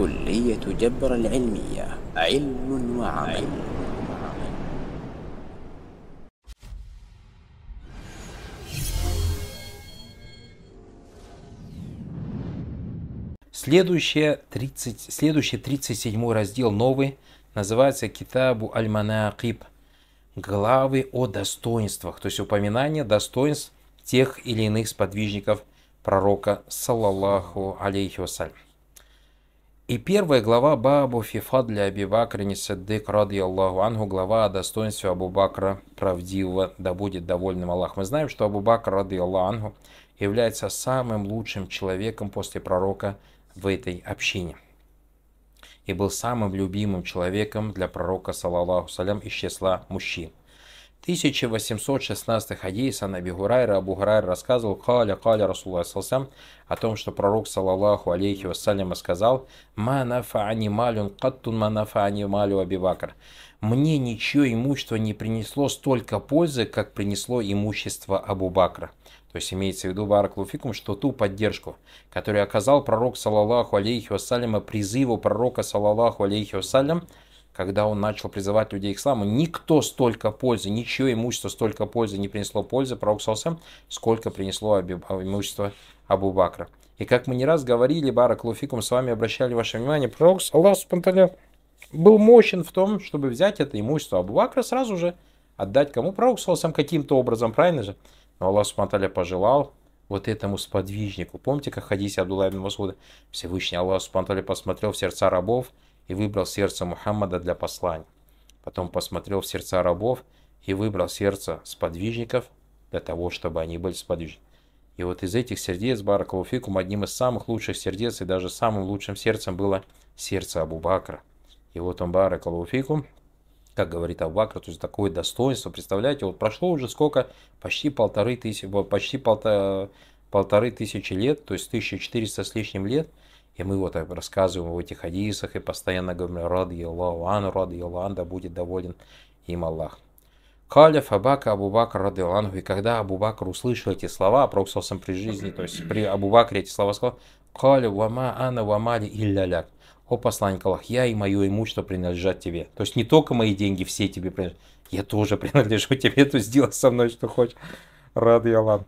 كلية جبر العلمية علم وعمل Следующее 30, следующий 37 раздел новый называется Китабу Аль-Манакиб. Главы о достоинствах, то есть упоминание достоинств тех или иных сподвижников пророка, саллаллаху алейхи вассалям. И первая глава Бабу Фифадля Аби Бакрини Саддык, ради Аллаху Ангу, глава о достоинстве Абу Бакра правдивого, да будет довольным Аллах. Мы знаем, что Абу Бакр, ради Аллаху Ангу, является самым лучшим человеком после пророка в этой общине и был самым любимым человеком для пророка, салаллаху салям, из числа мужчин. 1816 хадис ан Аби Гурайра, Абу Гурайра рассказывал, «Каля, каля Расулла Ассалсам» о том, что пророк, саллаллаху алейхи вассаляма, сказал, «Ма нафа анималюн каттун ма нафа анималю Абибакр». «Мне ничего имущество не принесло столько пользы, как принесло имущество Абу Бакра». То есть имеется в виду Барак Луфикум, что ту поддержку, которую оказал пророк, саллаллаху алейхи вассаляма, призыву пророка, саллаллаху алейхи вассалям, когда он начал призывать людей к исламу, никто столько пользы, ничего имущество столько пользы не принесло пользы пророку Саусам, сколько принесло имущество Абу Бакра. И как мы не раз говорили, Барак Луфикум, с вами обращали ваше внимание, пророк Аллах Субтитры был мощен в том, чтобы взять это имущество Абу Бакра сразу же отдать кому пророку Саусам каким-то образом, правильно же? Но Аллах Субтитры пожелал, вот этому сподвижнику. Помните, как хадисе Абдулла ибн Масуда? Всевышний Аллах Субтитры посмотрел в сердца рабов, и выбрал сердце Мухаммада для послания. Потом посмотрел в сердца рабов и выбрал сердце сподвижников для того, чтобы они были сподвижниками. И вот из этих сердец Баракалуфикум одним из самых лучших сердец и даже самым лучшим сердцем было сердце Абу Бакра. И вот он Баракалуфикум, как говорит Абу Бакр, то есть такое достоинство, представляете, вот прошло уже сколько, почти полторы тысячи, почти полта, полторы тысячи лет, то есть 1400 с лишним лет – и мы вот рассказываем в этих хадисах и постоянно говорим «Ради Аллаху ан, ради Аллаху да будет доволен им Аллах». Каля Фабака Абу Бакр Радилангу. И когда Абу Бакр услышал эти слова, Проксалсом при жизни, то есть при Абу Бакре эти слова сказал, Каля Вама Ана Вамали Илляляк. О посланник Аллах, я и мое имущество принадлежат тебе. То есть не только мои деньги, все тебе принадлежат. Я тоже принадлежу тебе, то сделай со мной что хочешь. Рады Аллах.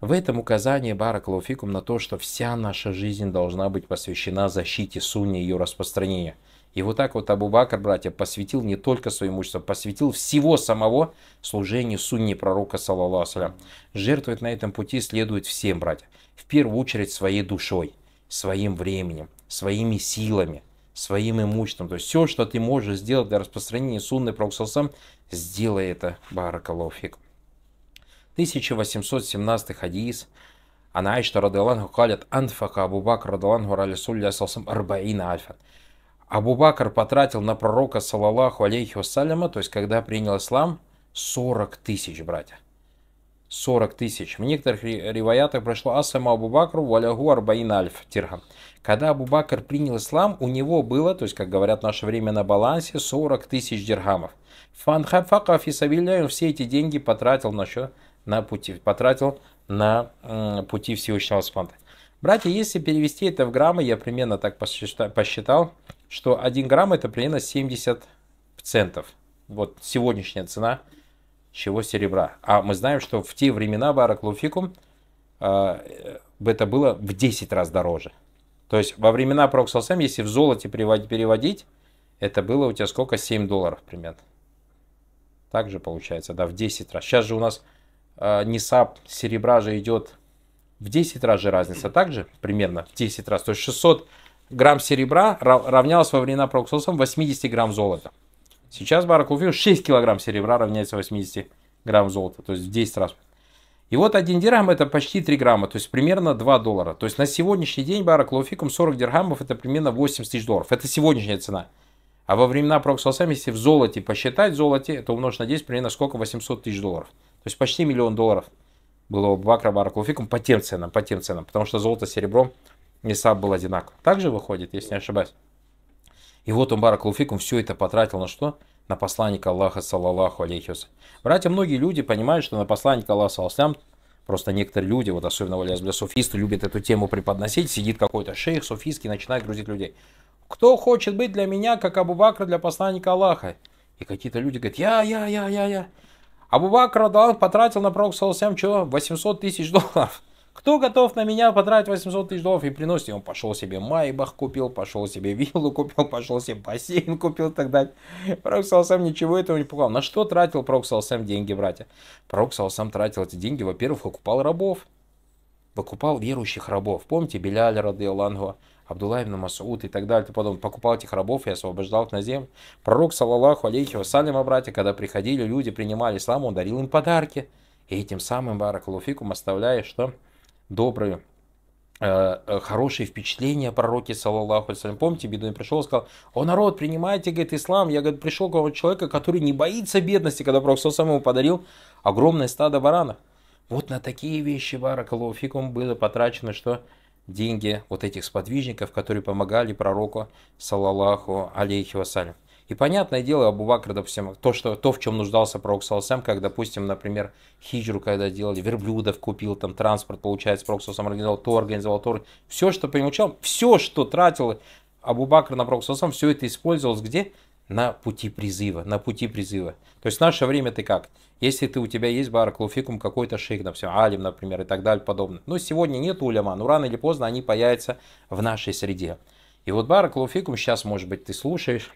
В этом указании Баракалуфикум на то, что вся наша жизнь должна быть посвящена защите сунни и ее распространению. И вот так вот Абу Бакр, братья, посвятил не только свое имущество, посвятил всего самого служению сунни пророка, саллаху ассалям. Жертвовать на этом пути следует всем, братья. В первую очередь своей душой, своим временем, своими силами, своим имуществом. То есть все, что ты можешь сделать для распространения сунны пророка, саллаху сделай это, баракалуфикум. 1817 хадис عن عائشة رضي الله عنها قالت أنفق أبو بكر رضي الله عنه على Абу Бакр потратил на пророка, салаллаху алейхи вассаляма, то есть когда принял ислам, 40 тысяч, братья. 40 тысяч. В некоторых риваятах прошло Асама Абу Бакру валягу арбаин альф тирхам. Когда Абу Бакр принял ислам, у него было, то есть, как говорят в наше время на балансе, 40 тысяч дирхамов. Фан хафака он все эти деньги потратил на что? на пути, потратил на пути Всевышнего Спанта. Братья, если перевести это в граммы, я примерно так посчитал, что 1 грамм это примерно 70 центов. Вот сегодняшняя цена чего серебра. А мы знаем, что в те времена бараклуфикум а, э, это было в 10 раз дороже. То есть во времена Проксалсам, если в золоте переводить, это было у тебя сколько? 7 долларов примерно. Также получается, да, в 10 раз. Сейчас же у нас Э, Нисап серебра же идет в 10 раз же разница, также примерно в 10 раз. То есть 600 грамм серебра равнялось во времена проксусом 80 грамм золота. Сейчас Барак Луфил 6 килограмм серебра равняется 80 грамм золота, то есть в 10 раз. И вот один дирхам это почти 3 грамма, то есть примерно 2 доллара. То есть на сегодняшний день Барак Луфикум 40 дирхамов это примерно 80 тысяч долларов. Это сегодняшняя цена. А во времена Пророка если в золоте посчитать, золоте это умножить на 10, примерно сколько? 800 тысяч долларов. То есть почти миллион долларов было у Бакра Баракулуфикум по тем ценам, по тем ценам, потому что золото с серебром несаб был одинаков. Так же выходит, если не ошибаюсь. И вот он, Баракулуфикум, все это потратил на что? На посланника Аллаха, саллаллаху алейхи Братья, многие люди понимают, что на посланника Аллаха, саллаллаху Просто некоторые люди, вот особенно валясь для суфисты, любят эту тему преподносить. Сидит какой-то шейх суфистский, начинает грузить людей. Кто хочет быть для меня, как Абу Бакр, для посланника Аллаха? И какие-то люди говорят, я, я, я, я, я. Абубакр Радалан потратил на Проксал 7 чего? 800 тысяч долларов. Кто готов на меня потратить 800 тысяч долларов и приносит? он пошел себе Майбах купил, пошел себе виллу купил, пошел себе бассейн купил и так далее. Проксал сам ничего этого не покупал. На что тратил Проксал сам деньги, братья? Проксал сам тратил эти деньги, во-первых, выкупал рабов. Выкупал верующих рабов. Помните Беляль Радыолангова? Абдулла ибн Масуд и так далее, и потом покупал этих рабов и освобождал их на землю. Пророк, саллаллаху алейхи вассалям, братья, когда приходили люди, принимали ислам, он дарил им подарки. И этим самым баракалуфикум оставляя что? Добрые э, э, хорошие впечатления о пророке, саллаллаху алейсалям. Помните, бедный пришел и сказал, о народ, принимайте, говорит, ислам. Я, говорит, пришел к вам человека, который не боится бедности, когда пророк сам ему подарил огромное стадо баранов. Вот на такие вещи, баракалуфикум, было потрачено, что деньги вот этих сподвижников, которые помогали пророку, салаллаху алейхи вассалям. И понятное дело, Абу Бакр, допустим, то, что, то, в чем нуждался пророк Салсам, как, допустим, например, хиджру, когда делали, верблюдов купил, там, транспорт, получается, пророк Салсам организовал, то организовал, то все, что приучал, все, что тратил Абу Бакр на пророк Салсам, все это использовалось где? на пути призыва, на пути призыва. То есть в наше время ты как? Если ты, у тебя есть бараклуфикум, какой-то шейх, например, алим, например, и так далее, подобное. Но сегодня нет уляма, но рано или поздно они появятся в нашей среде. И вот бараклуфикум сейчас, может быть, ты слушаешь,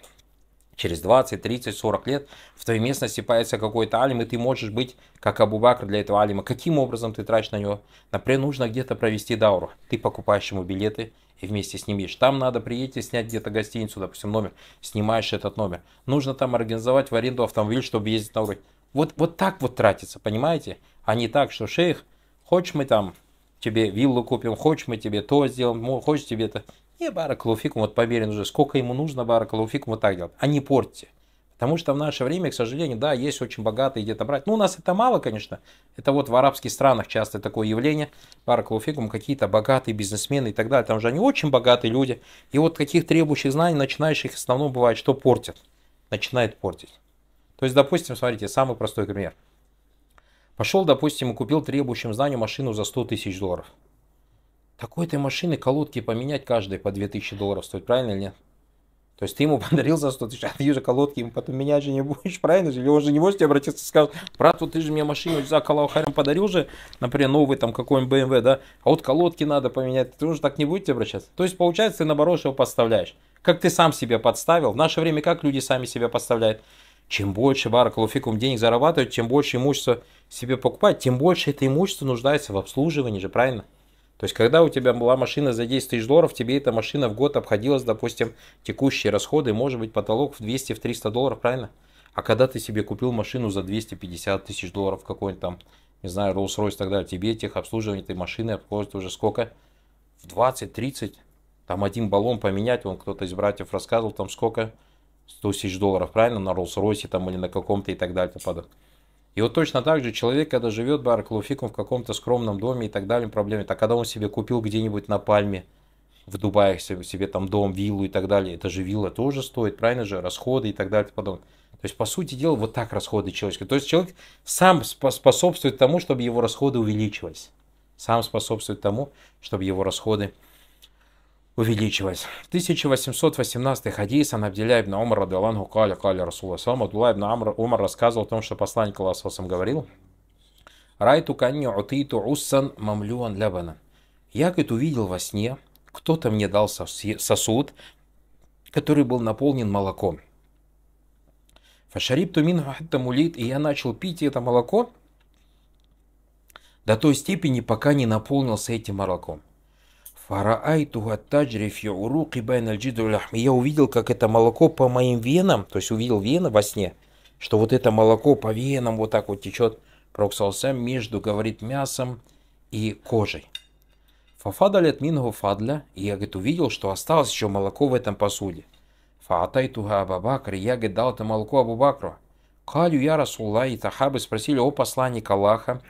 через 20, 30, 40 лет в твоей местности появится какой-то алим, и ты можешь быть как Абу Бакр для этого алима. Каким образом ты тратишь на него? Например, нужно где-то провести дауру. Ты покупаешь ему билеты и вместе с ним едешь. Там надо приедете снять где-то гостиницу, допустим, номер. Снимаешь этот номер. Нужно там организовать в аренду автомобиль, чтобы ездить на уровень. Вот, вот так вот тратится, понимаете? А не так, что шейх, хочешь мы там тебе виллу купим, хочешь мы тебе то сделаем, хочешь тебе это. Не, баракалуфикум, вот поверен уже, сколько ему нужно баракалуфикум, вот так делать. А не портите. Потому что в наше время, к сожалению, да, есть очень богатые где-то брать. Ну, у нас это мало, конечно. Это вот в арабских странах часто такое явление. Баракалуфикум, какие-то богатые бизнесмены и так далее. Там же они очень богатые люди. И вот таких требующих знаний начинающих в основном бывает, что портят. Начинает портить. То есть, допустим, смотрите, самый простой пример. Пошел, допустим, и купил требующим знанию машину за 100 тысяч долларов. Такой-то машины колодки поменять каждые по 2000 долларов стоит, правильно или нет? То есть ты ему подарил за 100 тысяч, а ты же колодки ему потом менять же не будешь, правильно же? Он же не может тебе обратиться и скажет, брат, вот ты же мне машину за Калаухарем подарил же, например, новый там какой-нибудь BMW, да, а вот колодки надо поменять, ты уже так не будете обращаться. То есть получается, ты наоборот его подставляешь. Как ты сам себя подставил. В наше время как люди сами себя подставляют? Чем больше баракалуфикум денег зарабатывают, чем больше имущества себе покупать, тем больше это имущество нуждается в обслуживании же, правильно? То есть, когда у тебя была машина за 10 тысяч долларов, тебе эта машина в год обходилась, допустим, текущие расходы, может быть, потолок в 200-300 долларов, правильно? А когда ты себе купил машину за 250 тысяч долларов какой-нибудь там, не знаю, Rolls-Royce и так далее, тебе тех обслуживание этой машины обходит уже сколько? В 20-30, там один баллон поменять, он кто-то из братьев рассказывал, там сколько? 100 тысяч долларов, правильно, на Rolls-Royce там или на каком-то и так далее. Подобное. И вот точно так же человек, когда живет бараклауфиком в каком-то скромном доме и так далее, проблеме, а когда он себе купил где-нибудь на Пальме, в Дубае себе, себе там дом, виллу и так далее, это же вилла тоже стоит, правильно же, расходы и так далее и подобное. То есть, по сути дела, вот так расходы человека. То есть, человек сам способствует тому, чтобы его расходы увеличивались. Сам способствует тому, чтобы его расходы увеличивались увеличивать. В 1818 хадис ан Абдилля ибн Умар радалангу каля каля Расула Салам. Абдулла ибн Умар рассказывал о том, что посланник Аллаха говорил «Райту канни утиту уссан мамлюан лябана». Я, говорит, увидел во сне, кто-то мне дал сосуд, который был наполнен молоком. Фашариб тумин мулит, и я начал пить это молоко до той степени, пока не наполнился этим молоком. Я увидел, как это молоко по моим венам, то есть увидел вены во сне, что вот это молоко по венам вот так вот течет, проксалсам между, говорит, мясом и кожей. Фафадалят мингу фадля, и я, говорит, увидел, что осталось еще молоко в этом посуде. Фаатайтуха Абабакр, я, говорит, дал это молоко Абубакру. Калю я Расулла и Тахабы спросили о посланник Аллаха,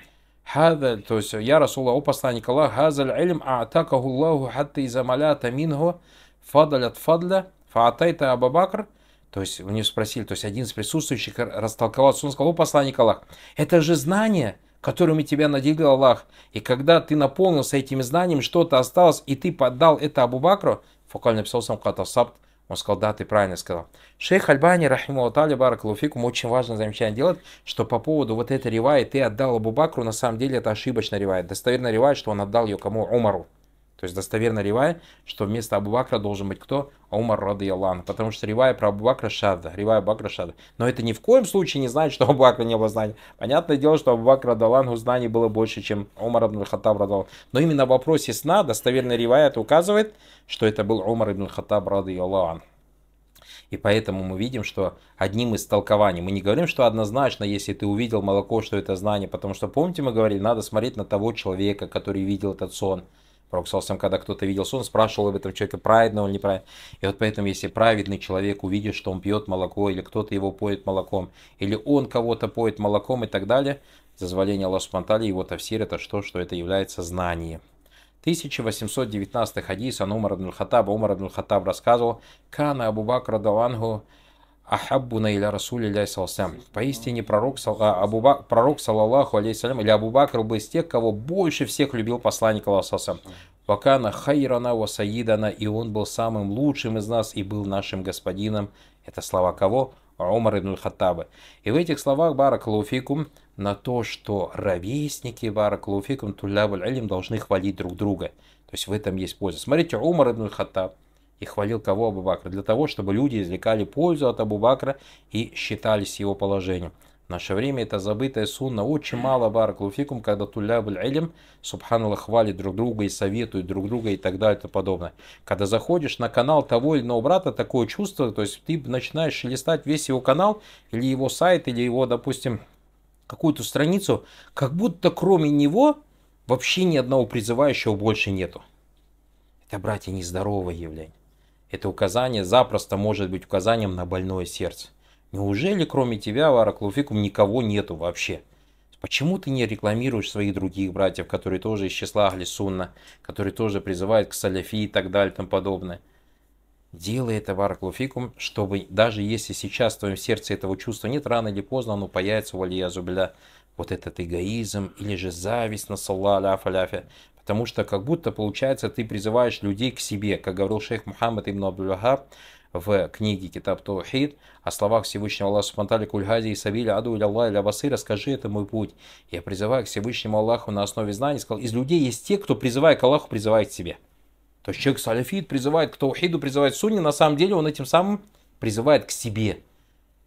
Хада, то есть я Расула, о посланник Аллаха, хазаль илм а'такаху Аллаху хатта изамалята минху фадалят фадля фаатайта Абабакр. То есть у него спросили, то есть один из присутствующих растолковал, он сказал, о посланник Аллах. это же знание, которыми тебя наделил Аллах. И когда ты наполнился этими знаниями, что-то осталось, и ты поддал это Абу Бакру, фокально писал сам Катасабт, он сказал, да, ты правильно сказал. Шейх Альбани, Рахиму Атали, Барак Луфикум, очень важно замечание делать, что по поводу вот этой ревая ты отдал Абу Бакру, на самом деле это ошибочно ревая. Достоверно ревая, что он отдал ее кому? Умару. То есть достоверно Ривая, что вместо Абу Бакра должен быть кто? Умар Рады Ялан. Потому что Ривая про Абу Бакра Шадда, Ривая Абу Бакра Шадда. Но это ни в коем случае не значит, что Абу Бакра не было знаний. Понятное дело, что Абу Бакра Радалангу знаний было больше, чем Умар Абдул Хаттаб Радалан. Но именно в вопросе сна достоверно Ривая это указывает, что это был Умар Ибн Хаттаб Рады Ялан. И поэтому мы видим, что одним из толкований, мы не говорим, что однозначно, если ты увидел молоко, что это знание, потому что, помните, мы говорили, надо смотреть на того человека, который видел этот сон. Пророк Саусам, когда кто-то видел сон, спрашивал об этом человека, праведно он, неправедно. И вот поэтому, если праведный человек увидит, что он пьет молоко, или кто-то его поет молоком, или он кого-то поет молоком и так далее, зазволение Аллаха Субтитры его тавсир это что, что это является знанием. 1819 хадис Ан Умар Абдул Хаттаб. Умар Абдул Хаттаб рассказывал, Кана Абу Бакр Далангу Ахаббуна или Расуль или Поистине пророк, Абу Бак, пророк саллаллаху алейсалям или Абу Бакр был из тех, кого больше всех любил посланник Аллаха Вакана хайрана ва саидана, и он был самым лучшим из нас и был нашим господином. Это слова кого? Умар ибн Хаттаба. И в этих словах Барак Луфикум на то, что ровесники Барак Луфикум Туллябуль Алим должны хвалить друг друга. То есть в этом есть польза. Смотрите, Умар ибн Хаттаб, и хвалил кого Абу Бакра, Для того, чтобы люди извлекали пользу от Абу Бакра и считались его положением. В наше время это забытая сунна. Очень мало баракулуфикум, когда туллябль илим, субханаллах, хвалит друг друга и советуют друг друга и так далее и тому подобное. Когда заходишь на канал того или иного брата, такое чувство, то есть ты начинаешь листать весь его канал или его сайт, или его, допустим, какую-то страницу, как будто кроме него вообще ни одного призывающего больше нету. Это, братья, нездоровое явление. Это указание запросто может быть указанием на больное сердце. Неужели кроме тебя, Вараклуфикум, никого нету вообще? Почему ты не рекламируешь своих других братьев, которые тоже из числа Ахли Сунна, которые тоже призывают к саляфи и так далее и тому подобное? Делай это, Вараклуфикум, чтобы даже если сейчас в твоем сердце этого чувства нет, рано или поздно оно появится у Алия Зубля. Вот этот эгоизм или же зависть на Салла Аляфаляфе, Потому что как будто, получается, ты призываешь людей к себе, как говорил шейх Мухаммад ибн Абдул-Вахаб в книге Китаб Таухид о словах Всевышнего Аллаха Субтитры Кульгази и Сабили Аду или Аллах или Абасыра, скажи, это мой путь. Я призываю к Всевышнему Аллаху на основе знаний, сказал, из людей есть те, кто призывая к Аллаху, призывает к себе. То есть человек салифит призывает к таухиду, призывает к сунне, на самом деле он этим самым призывает к себе.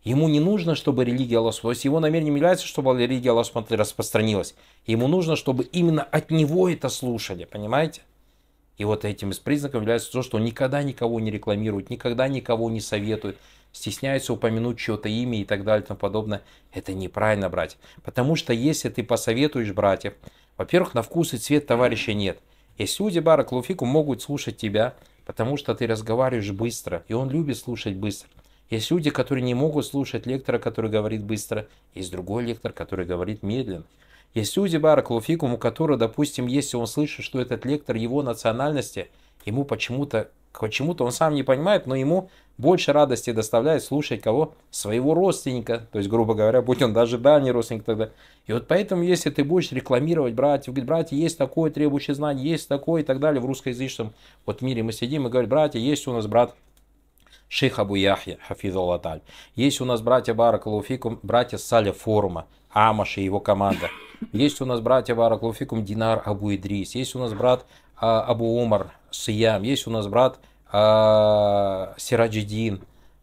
Ему не нужно, чтобы религия Аллаха, то есть его намерением является, чтобы религия Аллаха распространилась. Ему нужно, чтобы именно от него это слушали, понимаете? И вот этим из признаков является то, что он никогда никого не рекламирует, никогда никого не советует, стесняется упомянуть чье-то имя и так далее и тому подобное. Это неправильно, братья. Потому что если ты посоветуешь братьев, во-первых, на вкус и цвет товарища нет. Если люди, Барак Луфику, могут слушать тебя, потому что ты разговариваешь быстро, и он любит слушать быстро. Есть люди, которые не могут слушать лектора, который говорит быстро. Есть другой лектор, который говорит медленно. Есть люди, Бараклуфикум, у которого, допустим, если он слышит, что этот лектор его национальности, ему почему-то, почему-то он сам не понимает, но ему больше радости доставляет слушать кого? Своего родственника. То есть, грубо говоря, будь он даже дальний родственник тогда. И вот поэтому, если ты будешь рекламировать братьев, говорить, братья, есть такое требующее знание, есть такое и так далее в русскоязычном вот мире мы сидим и говорим, братья, есть у нас брат шейх Абу Яхья, хафизаллах таль. Есть у нас братья Баракалуфикум, братья Саля форума, Амаш и его команда. Есть у нас братья Баракалуфикум Динар Абу Идрис. Есть у нас брат а, Абу Умар Сиям. Есть у нас брат а, Сираджидин.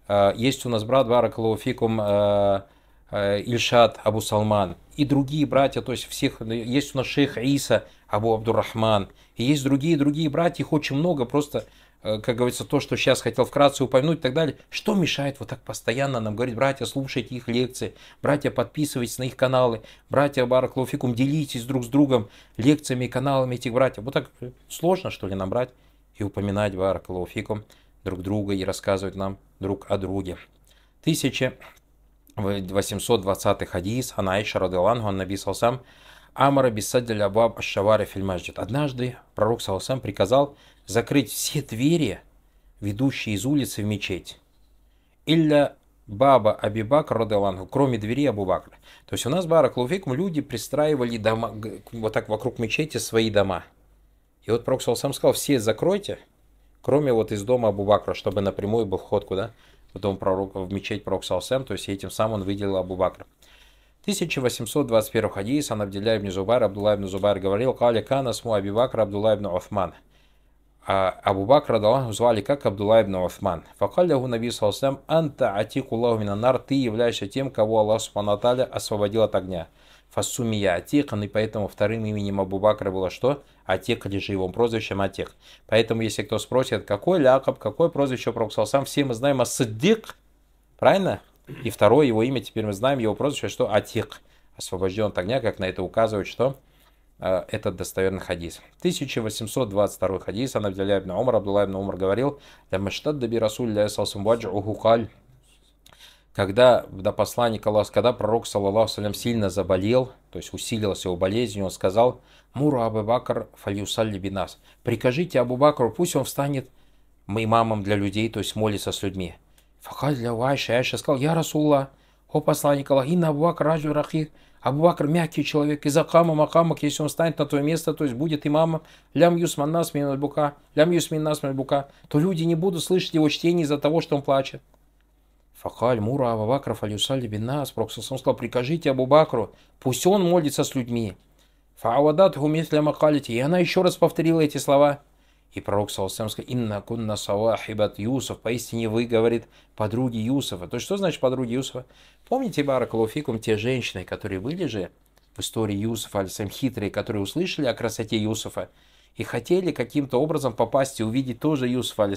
А, есть у нас брат Баракалуфикум а, а, Ильшат Абу Салман и другие братья, то есть всех, есть у нас шейх Иса Абу Абдурахман, и есть другие-другие братья, их очень много, просто Э, как говорится, то, что сейчас хотел вкратце упомянуть и так далее, что мешает вот так постоянно нам говорить, братья, слушайте их лекции, братья, подписывайтесь на их каналы, братья Бараклауфикум, делитесь друг с другом лекциями и каналами этих братьев. Вот так э, сложно, что ли, нам брать и упоминать Бараклауфикум друг друга и рассказывать нам друг о друге. 1820 хадис, Анаиша Радалангу, он написал сам, Амара бисаддаль абаб аш-шавари Однажды пророк Саусам приказал закрыть все двери, ведущие из улицы в мечеть. Илля Баба Абибакр Раделангу, кроме двери Абубакра. То есть у нас Барак Луфикум люди пристраивали дома, вот так вокруг мечети свои дома. И вот Пророк сам сказал, все закройте, кроме вот из дома Абубакра, чтобы напрямую был вход куда? В дом пророка, в мечеть Пророк Саусам, то есть этим самым он выделил Абубакра. 1821 хадис, Анабдилля ибн Зубар, Абдулла ибн Зубар говорил, «Кали кана сму Абибакр Абдулла ибн Уфман». أبو بكر رضي الله звали как Абдулла ибн Усман. فقال له النبي Анта الله عليه وسلم ты являешься тем, кого Аллах Субхану освободил от огня. Фасумия Атик, и поэтому вторым именем Абу Бакра было что? Атик, или же его прозвищем Атик. Поэтому, если кто спросит, какой лякоб, какое прозвище Пророк сам, все мы знаем Ассаддик, правильно? И второе его имя, теперь мы знаем его прозвище, что Атик, освобожден от огня, как на это указывает, что? Э, этот достоверный хадис. 1822 хадис, она Абдулля ибн Умар, Абдулла ибн Умар говорил, «Дамаштад даби Расулля ухукаль». Когда до посланника Аллаха, когда пророк, саллаллаху салям, сильно заболел, то есть усилилась его болезнь, он сказал, "Муру Абу Бакр фальюсалли бинас». «Прикажите Абу Бакру, пусть он встанет имамом для людей, то есть молится с людьми». Фахаль для Айша, Айша сказал, «Я Расулла, о посланник Аллаха, инна Абу Бакр раджу рахих». Абу-Бакр мягкий человек, из Акама, Макамак, если он станет на твое место, то есть будет имамом, лям юсман нас бука, лям юсмин нас бука, то люди не будут слышать его чтение из-за того, что он плачет. Факаль, Мура, Абу-Бакр, Фалюсаль, Бинас, Проксусом сказал, прикажите Абу-Бакру, пусть он молится с людьми. Фаавадат гумит ля макалити. И она еще раз повторила эти слова. И пророк Саласам сказал, «Инна кунна салахибат Юсов». Поистине вы, говорит, подруги Юсова. То есть, что значит подруги Юсова? Помните, Барак Луфикум, те женщины, которые были же в истории Юсуфа, аль хитрые, которые услышали о красоте Юсуфа и хотели каким-то образом попасть и увидеть тоже Юсуфа, аль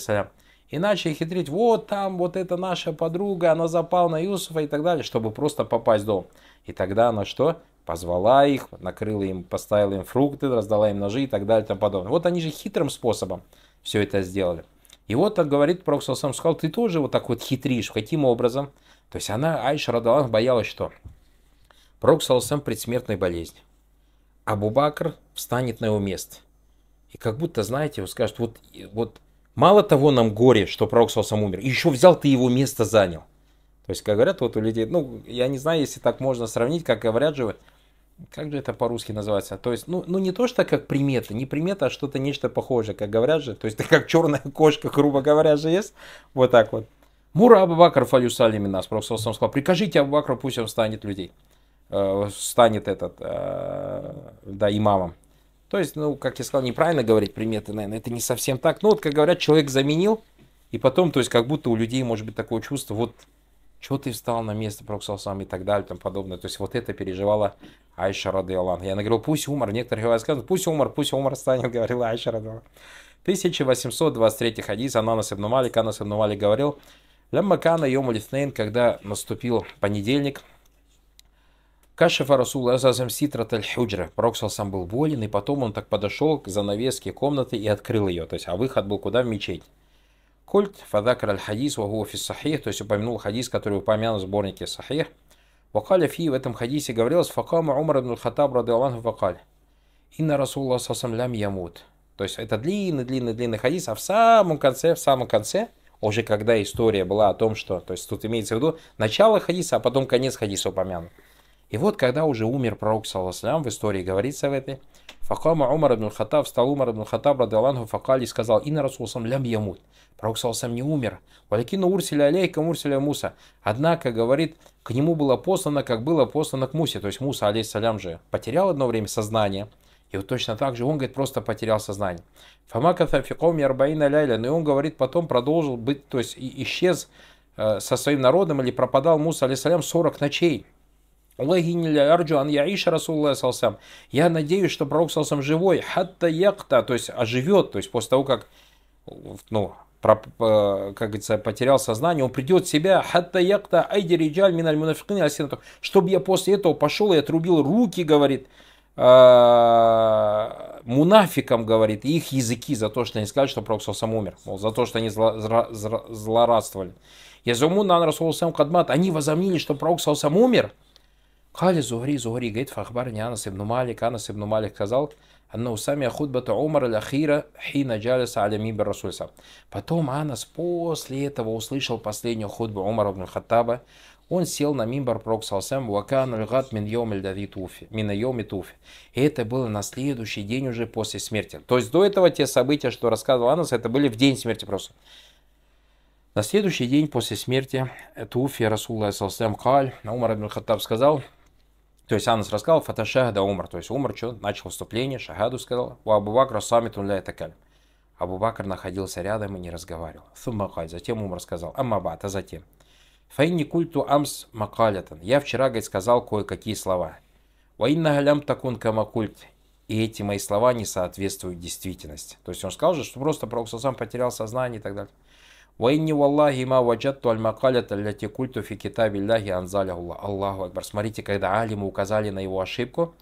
Иначе хитрить, вот там, вот это наша подруга, она запала на Юсуфа и так далее, чтобы просто попасть в дом. И тогда она что? позвала их, накрыла им, поставила им фрукты, раздала им ножи и так далее и тому подобное. Вот они же хитрым способом все это сделали. И вот так говорит Пророк сам сказал, ты тоже вот так вот хитришь. Каким образом? То есть она, Айша Радалан, боялась, что Пророк сам предсмертной болезни. Абу Бакр встанет на его место. И как будто, знаете, он скажет, вот, вот мало того нам горе, что Пророк сам умер, еще взял ты его место занял. То есть, как говорят, вот у людей, ну, я не знаю, если так можно сравнить, как говорят же, как же это по-русски называется? То есть, ну, ну не то, что как примета, не примета, а что-то нечто похожее, как говорят же. То есть, это как черная кошка, грубо говоря, же есть. Вот так вот. Мура Абубакаров Алюсалими нас просто сказал, прикажите Абубакару, пусть он станет людей. Э, станет этот, э, да, имамом. То есть, ну, как я сказал, неправильно говорить приметы, наверное, это не совсем так. Ну, вот, как говорят, человек заменил, и потом, то есть, как будто у людей может быть такое чувство, вот что ты встал на место Пророк и так далее, и тому подобное. То есть вот это переживала Айша Рады Аллах. Я говорил, пусть умер, некоторые говорят, скажут, пусть умер, пусть умер станет, говорила Айша Рады Аллах. 1823 хадис, она нас Малик, Ананас ибн Малик говорил, Лямма кана йому лифнейн, когда наступил понедельник, Кашифа Расул Азазам Ситрат Аль-Худжра. сам был болен, и потом он так подошел к занавеске комнаты и открыл ее. То есть, а выход был куда? В мечеть. Кольт фадакар аль-хадис вагу фи сахих, то есть упомянул хадис, который упомянул в сборнике сахих. Вакаля фи в этом хадисе говорилось, факама Умар ибн Хаттаб рады Аллаху вакаль. Инна Расулла сасам лям ямут. То есть это длинный-длинный-длинный хадис, а в самом конце, в самом конце, уже когда история была о том, что, то есть тут имеется в виду начало хадиса, а потом конец хадиса упомянут. И вот, когда уже умер пророк, саллассалям, в истории говорится в этой, Факама Умар ибн Хаттаб, встал Умар ибн Хаттаб, радаланху факали, и сказал, «Инна Расулсам лям ямут». Пророк Салсам не умер. «Валькину урсиля алейка урсиля Муса». Однако, говорит, к нему было послано, как было послано к Мусе. То есть Муса, алейсалям же, потерял одно время сознание, и вот точно так же он, говорит, просто потерял сознание. Фамаката фиком ярбаина ляйля. Но ну и он, говорит, потом продолжил быть, то есть исчез э, со своим народом или пропадал Муса, алейсалям, 40 ночей. Арджу ан яиша Расулла салсам. Я надеюсь, что пророк салсам живой. Хатта якта, то есть оживет, то есть после того, как ну, э, как говорится, потерял сознание, он придет в себя, хатта якта айди риджаль миналь мунафикин чтобы я после этого пошел и отрубил руки, говорит, э, мунафикам, говорит, их языки за то, что они сказали, что Пророк сам умер, мол, за то, что они зло, зло, зло, злорадствовали. Язумун на Расулсам Кадмат, они возомнили, что Пророк сам умер, قال الزهري زهري جيت فأخبرني أنس بن مالك أنس ибн Малик сказал أنه سمع خطبة عمر الأخيرة حين جالس على мимбер Расуль сам. Потом Анас после этого услышал последнюю худбу Умара ибн Хаттаба. Он сел на мимбар Пророк Салсам «Вакан льгат мин йоми льдави туфи, мин йоми И это было на следующий день уже после смерти. То есть до этого те события, что рассказывал Анас, это были в день смерти просто. На следующий день после смерти Туфи Расулла Салсам Каль, Умар ибн Хаттаб сказал – то есть Анас рассказал, фаташахада умр. То есть умер, что? Начал выступление, шагаду сказал. У Абу Бакра саммит это такаль. Абу Бакр находился рядом и не разговаривал. Суммахай. Затем умер, сказал. Аммабат, а затем. Файни культу амс макалятан. Я вчера, говорит, сказал кое-какие слова. Ваинна галям такун камакульт. И эти мои слова не соответствуют действительности. То есть он сказал же, что просто Пророк сам потерял сознание и так далее. وإني والله ما وجدت المقالة التي قلت في كتاب الله أنزله الله. Аллаху Акбар. Смотрите, когда алиму указали на его ошибку,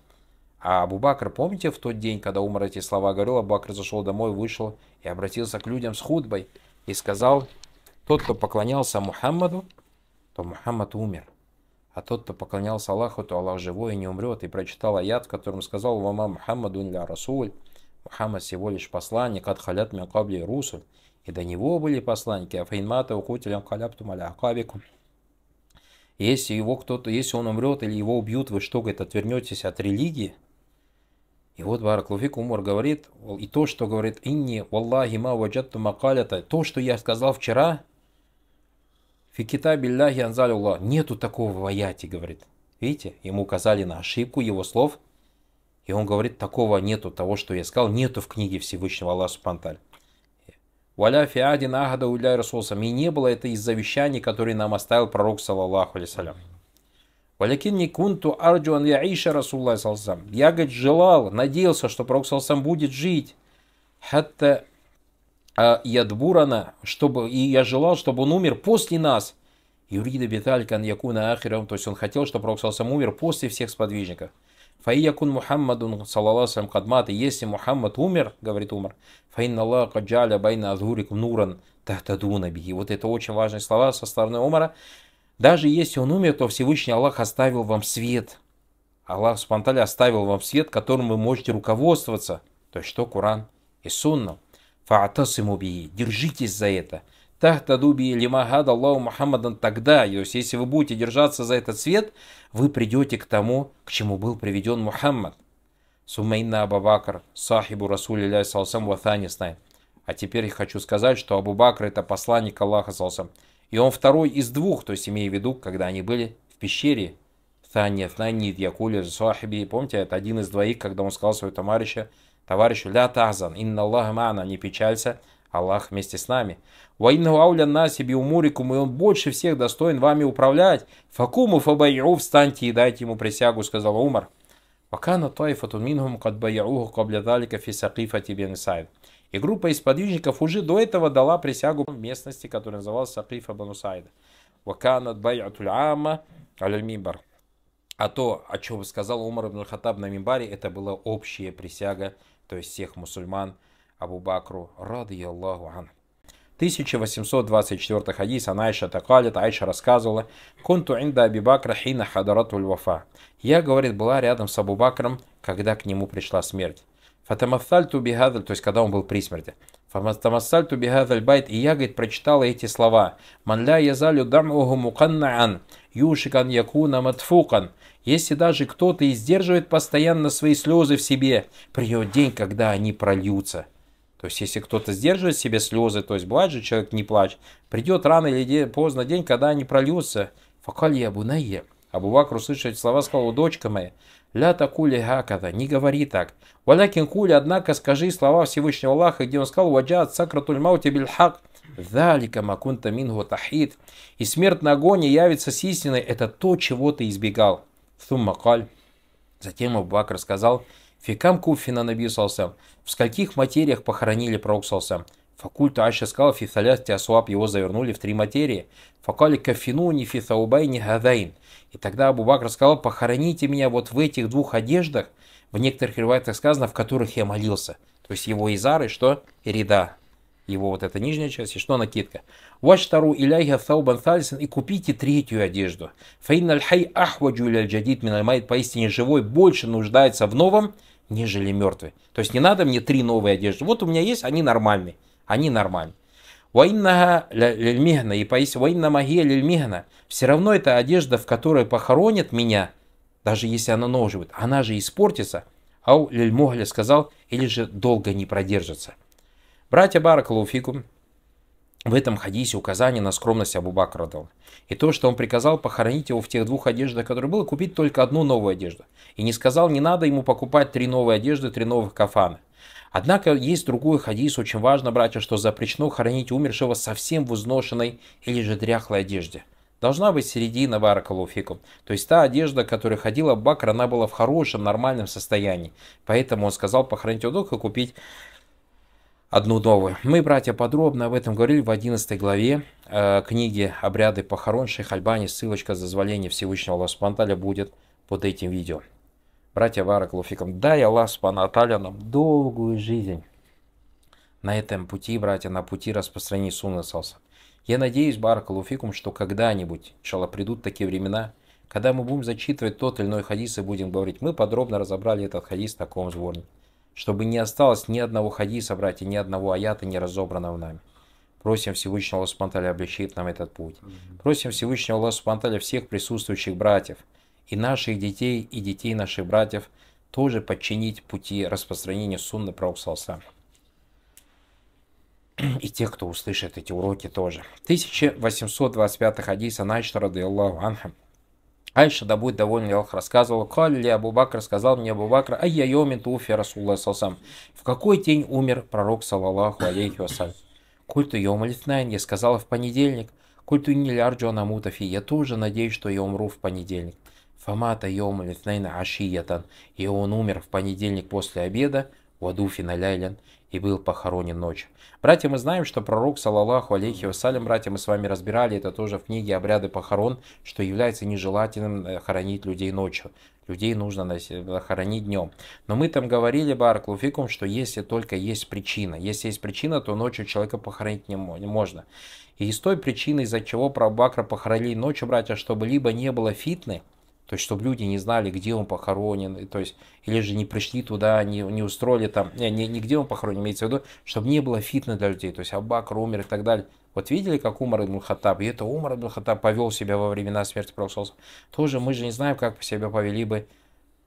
а Абу Бакр, помните, в тот день, когда умер эти слова, говорил, Абу Бакр зашел домой, вышел и обратился к людям с худбой и сказал, тот, кто поклонялся Мухаммаду, то Мухаммад умер. А тот, кто поклонялся Аллаху, то Аллах живой и не умрет. И прочитал аят, в котором сказал, «Вама Мухаммаду ля Расуль». Мухаммад всего лишь посланник, от халят мякабли русуль. И до него были посланники Афейнмата, Укутилем, Халяпту, Малякавику. Если его кто-то, если он умрет или его убьют, вы что, говорит, отвернетесь от религии? И вот Бараклуфик Умар говорит, и то, что говорит Инни, Валлахи ма ваджатту макалята, то, что я сказал вчера, фикита билляхи анзалюла, нету такого в аяте, говорит. Видите, ему указали на ошибку его слов, и он говорит, такого нету, того, что я сказал, нету в книге Всевышнего Аллаха Субтитры Валя фиадин ахада уля расулсам. И не было это из завещаний, которые нам оставил пророк, саллаллаху алисалям. Валякин не кунту арджуан яиша расулла салсам. Я, говорит, желал, надеялся, что пророк салсам будет жить. Хатта а ядбурана, чтобы, и я желал, чтобы он умер после нас. Юрида беталькан якуна ахирам. То есть он хотел, чтобы пророк салсам умер после всех сподвижников. Фаиякун Мухаммадун, салаллаху кад мат, если Мухаммад умер, говорит Умар, фаинна Аллах каджаля байна азурикум нуран тахтадуна биги. Вот это очень важные слова со стороны Умара. Даже если он умер, то Всевышний Аллах оставил вам свет. Аллах Субтитры оставил вам свет, которым вы можете руководствоваться. То есть что Куран и Сунна. Фаатасиму биги. Держитесь за это тахтадуби лимагад Аллаху Мухаммадан тогда. То есть, если вы будете держаться за этот свет, вы придете к тому, к чему был приведен Мухаммад. Суммейна Абабакр, сахибу Расулилля Салсам Ватанисна. А теперь я хочу сказать, что Абу Бакр это посланник Аллаха Салсам. И он второй из двух, то есть имея в виду, когда они были в пещере. Тани, Тани, Якули, Сахиби. Помните, это один из двоих, когда он сказал своему товарищу, товарищу, ля тазан, инна Аллах мана, не печалься, Аллах вместе с нами. Ваинну ауля себе биумурикум, и он больше всех достоин вами управлять. Факуму фабайю, встаньте и дайте ему присягу, сказал Умар. Вакана тайфатун мингум кад баяуху каблядалика фисакифа тебе сайд. И группа из подвижников уже до этого дала присягу в местности, которая называлась Сакифа Банусайда. Вакана байатуль ама аль мимбар. А то, о чем сказал Умар ибн Хаттаб на Мимбаре, это была общая присяга, то есть всех мусульман Абу Бакру, рады Аллаху анху. 1824 хадис она Айша Такалит, Айша рассказывала, «Кунту инда Аби Бакра хина хадарату вафа». Я, говорит, была рядом с Абу Бакром, когда к нему пришла смерть. Фатамассальту бихадаль, то есть когда он был при смерти. Фатамассальту бихадаль байт, и я, говорит, прочитала эти слова. Манля язалю дамугу муканнаан, юшикан якуна матфукан. Если даже кто-то издерживает постоянно свои слезы в себе, придет день, когда они прольются. То есть, если кто-то сдерживает себе слезы, то есть, бывает же человек не плачет, придет рано или поздно день, когда они прольются. Факали Абунайе. Абубакр, услышав эти слова, сказал, дочка моя, ля такули гаката, не говори так. Валякин кули, однако, скажи слова Всевышнего Аллаха, где он сказал, ваджат сакратуль мауте бильхак, Далика макунта минго тахид. И смерть на огонь явится с истиной, это то, чего ты избегал. Суммакаль. Затем Абу Абубакр сказал, Фекам куфина наби В скольких материях похоронили пророк салсам? Факульта Аша сказал, фиталят тиасуаб его завернули в три материи. Факали кафину не фитаубай не гадайн. И тогда Абу Бакр сказал, похороните меня вот в этих двух одеждах, в некоторых ревайтах сказано, в которых я молился. То есть его изары, что? Ирида. Его вот эта нижняя часть, и что накидка. Ваштару иляйха саубан сальсен и купите третью одежду. Фаинналь хай ахва иля джадид минальмайд поистине живой больше нуждается в новом, нежели мертвые. То есть не надо мне три новые одежды. Вот у меня есть, они нормальные. Они нормальные. Ваиннага лильмигна и поис ваинна магия лильмигна. Все равно эта одежда, в которой похоронят меня, даже если она ножевит, она же испортится. Ау лильмогля сказал, или же долго не продержится. Братья Баракалуфикум, в этом хадисе указание на скромность Абу Бакра дал. И то, что он приказал похоронить его в тех двух одеждах, которые были, купить только одну новую одежду. И не сказал, не надо ему покупать три новые одежды, три новых кафана. Однако есть другой хадис, очень важно, братья, что запрещено хоронить умершего совсем в изношенной или же дряхлой одежде. Должна быть середина баракалуфикум. То есть та одежда, которая ходила Бакр, она была в хорошем, нормальном состоянии. Поэтому он сказал похоронить его и купить одну новую. Мы, братья, подробно об этом говорили в 11 главе э, книги «Обряды похорон» Шейх Альбани. Ссылочка за зволение Всевышнего Аллаха Субтитры будет под этим видео. Братья Варак Луфиком, дай Аллах Субтитры нам долгую жизнь на этом пути, братья, на пути распространения Сунна Салса. Я надеюсь, Барак Луфикум, что когда-нибудь, иншалла, придут такие времена, когда мы будем зачитывать тот или иной хадис и будем говорить, мы подробно разобрали этот хадис в таком сборнике чтобы не осталось ни одного хадиса, братья, ни одного аята не разобранного нами. Просим Всевышнего Аллаха Субтитры облегчит нам этот путь. Просим Всевышнего Аллаха Субтитры всех присутствующих братьев, и наших детей, и детей наших братьев, тоже подчинить пути распространения сунны пророка И тех, кто услышит эти уроки тоже. 1825 хадиса Найшта, рады Аллаху Анхам, Айша, да будет доволен Аллах, рассказывала, «Каль Абу Бакр, сказал мне Абу Бакр, а я йомин туфи Расулла салсам». В какой день умер пророк, салаллаху алейхи вассалям? Культу йом лифнайн, я сказала в понедельник. Культу нилляр джон амутафи, я тоже надеюсь, что я умру в понедельник. Фамата йом лифнайн ашиятан, и он умер в понедельник после обеда, вадуфи наляйлен, и был похоронен ночью. Братья, мы знаем, что пророк, салаллаху алейхи вассалям, братья, мы с вами разбирали это тоже в книге «Обряды похорон», что является нежелательным э, хоронить людей ночью. Людей нужно хоронить днем. Но мы там говорили, Барклуфикум, что если только есть причина, если есть причина, то ночью человека похоронить не можно. И из той причины, из-за чего прабакра похоронили ночью, братья, чтобы либо не было фитны, то есть, чтобы люди не знали, где он похоронен, то есть, или же не пришли туда, не, не устроили там, не, не не где он похоронен, имеется в виду, чтобы не было фитна для людей, то есть, Аббакр умер и так далее. Вот видели, как Умар ибн Хаттаб, и это Умар ибн Хаттаб повел себя во времена смерти Пророка Тоже мы же не знаем, как по себя повели бы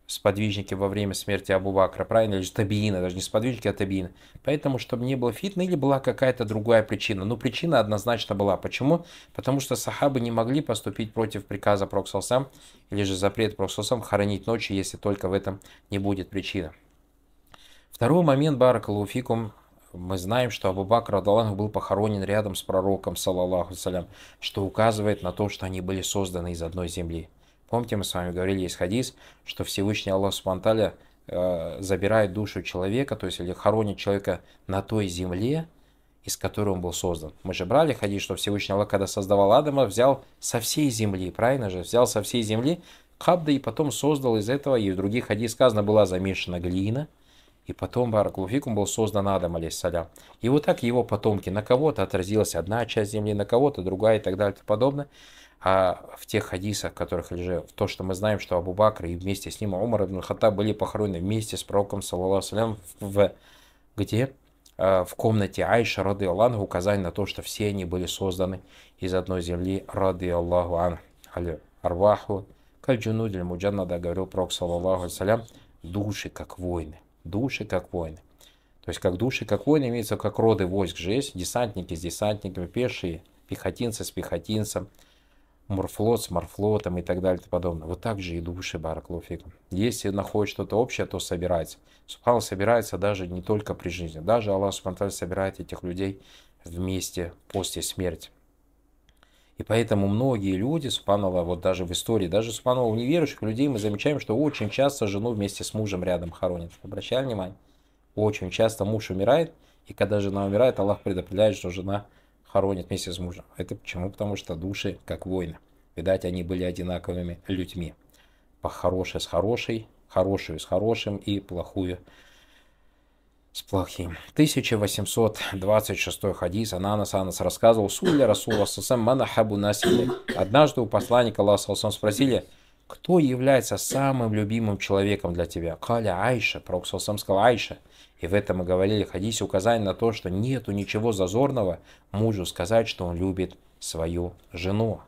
сподвижники во время смерти Абу Бакра, правильно? Или же табиина, даже не сподвижники, а табиина. Поэтому, чтобы не было фитны или была какая-то другая причина. Но причина однозначно была. Почему? Потому что сахабы не могли поступить против приказа Проксалсам или же запрет Проксалсам хоронить ночью, если только в этом не будет причина. Второй момент, Баракалуфикум, мы знаем, что Абу Бакр Адаллах был похоронен рядом с пророком, салаллаху салям, что указывает на то, что они были созданы из одной земли. Помните, мы с вами говорили, есть хадис, что Всевышний Аллах Субтитры э, забирает душу человека, то есть или хоронит человека на той земле, из которой он был создан. Мы же брали хадис, что Всевышний Аллах, когда создавал Адама, взял со всей земли, правильно же, взял со всей земли Кабда и потом создал из этого, и в других хадис сказано, была замешана глина, и потом Баракулуфикум был создан Адам, алейсалям. И вот так его потомки, на кого-то отразилась одна часть земли, на кого-то другая и так далее и тому подобное а в тех хадисах, которых лежит, в то, что мы знаем, что Абу Бакр и вместе с ним Умар ибн Хаттаб были похоронены вместе с пророком, саллаху в где? А, в комнате Айша, рады Аллаху, указали на то, что все они были созданы из одной земли, рады Аллаху ан, аль арваху, как джунудиль муджаннада, говорил пророк, саллаху алейсалям, души как воины, души как воины. То есть как души, как воины, имеется как роды войск же есть, десантники с десантниками, пешие, пехотинцы с пехотинцем, Морфлот, с морфлотом и так далее и подобное. Вот так же и души Бараклуфик. Если находит что-то общее, то собирается. Субхал собирается даже не только при жизни. Даже Аллах Субхану собирает этих людей вместе после смерти. И поэтому многие люди, Субханалла, вот даже в истории, даже Субханалла неверующих людей, мы замечаем, что очень часто жену вместе с мужем рядом хоронят. Обращали внимание? Очень часто муж умирает, и когда жена умирает, Аллах предопределяет, что жена хоронят вместе с мужем. Это почему? Потому что души как воины. Видать, они были одинаковыми людьми. По хорошее с хорошей, хорошую с хорошим и плохую с плохим. 1826 хадис Ананас Анас рассказывал Сулля Расула Сасам Манахабу Насили. Однажды у посланника Аллаха спросили, кто является самым любимым человеком для тебя? Каля Айша. Пророк Сасам сказал Айша. И в этом мы говорили хадисе указание на то, что нету ничего зазорного мужу сказать, что он любит свою жену.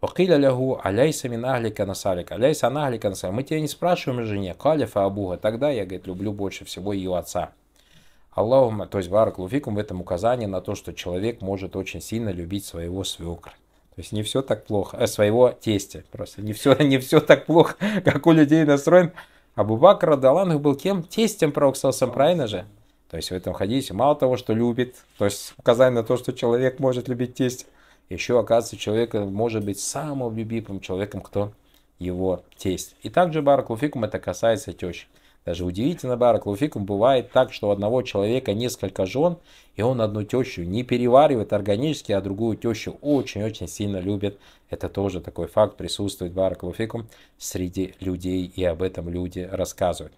Вакиля лягу аляйса мин ахлика насалика, аляйса нахлика насалика. Мы тебя не спрашиваем о жене, калифа абуга. Тогда я, говорит, люблю больше всего ее отца. Аллахума, то есть барак луфикум в этом указании на то, что человек может очень сильно любить своего свекра. То есть не все так плохо, а своего тестя. Просто не все, не все так плохо, как у людей настроен. Абубакр Радаланг был кем? Тестем пророка правильно же? То есть в этом хадисе мало того, что любит, то есть указание на то, что человек может любить тесть, еще оказывается человек может быть самым любимым человеком, кто его тесть. И также Баракулфикум это касается тещи. Даже удивительно, Барак Луфикум, бывает так, что у одного человека несколько жен, и он одну тещу не переваривает органически, а другую тещу очень-очень сильно любит. Это тоже такой факт присутствует, Барак Луфикум, среди людей, и об этом люди рассказывают.